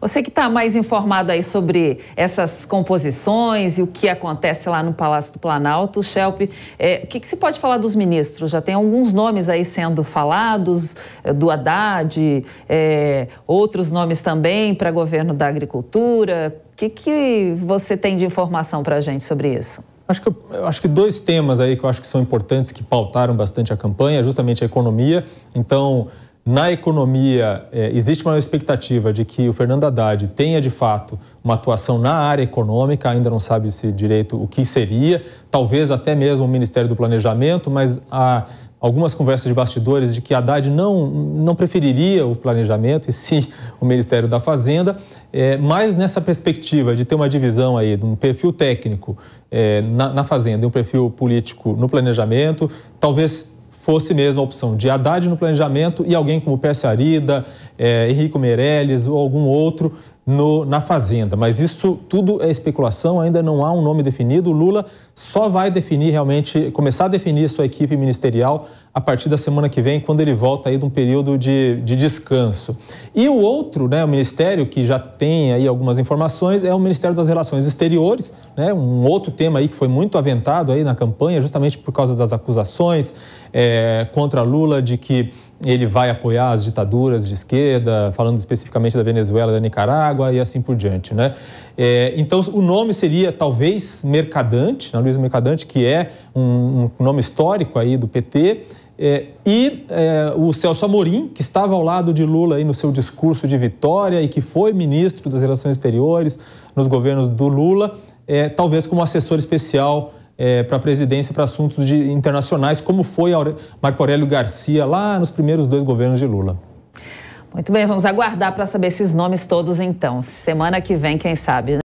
Você que está mais informado aí sobre essas composições e o que acontece lá no Palácio do Planalto, Shelp, é, o que, que se pode falar dos ministros? Já tem alguns nomes aí sendo falados, é, do Haddad, é, outros nomes também para governo da agricultura. O que, que você tem de informação para a gente sobre isso? Acho que, eu, acho que dois temas aí que eu acho que são importantes, que pautaram bastante a campanha, é justamente a economia. Então, na economia, é, existe uma expectativa de que o Fernando Haddad tenha, de fato, uma atuação na área econômica, ainda não sabe se direito o que seria, talvez até mesmo o Ministério do Planejamento, mas há algumas conversas de bastidores de que Haddad não, não preferiria o planejamento e sim o Ministério da Fazenda, é, mas nessa perspectiva de ter uma divisão aí, de um perfil técnico é, na, na Fazenda e um perfil político no planejamento, talvez fosse mesmo a opção de Haddad no planejamento e alguém como Percy Arida, é, eh, Henrico Meirelles ou algum outro no, na Fazenda. Mas isso tudo é especulação, ainda não há um nome definido. O Lula só vai definir realmente, começar a definir sua equipe ministerial a partir da semana que vem, quando ele volta aí de um período de, de descanso. E o outro, né, o ministério que já tem aí algumas informações, é o Ministério das Relações Exteriores, né, um outro tema aí que foi muito aventado aí na campanha, justamente por causa das acusações é, contra Lula de que ele vai apoiar as ditaduras de esquerda, falando especificamente da Venezuela, da Nicarágua e assim por diante, né? É, então, o nome seria talvez Mercadante, né? Luiz Mercadante, que é um, um nome histórico aí do PT, é, e é, o Celso Amorim, que estava ao lado de Lula aí no seu discurso de vitória e que foi ministro das Relações Exteriores nos governos do Lula, é, talvez como assessor especial é, para a presidência para assuntos de, internacionais, como foi Marco Aurélio Garcia lá nos primeiros dois governos de Lula. Muito bem, vamos aguardar para saber esses nomes todos então. Semana que vem, quem sabe. Né?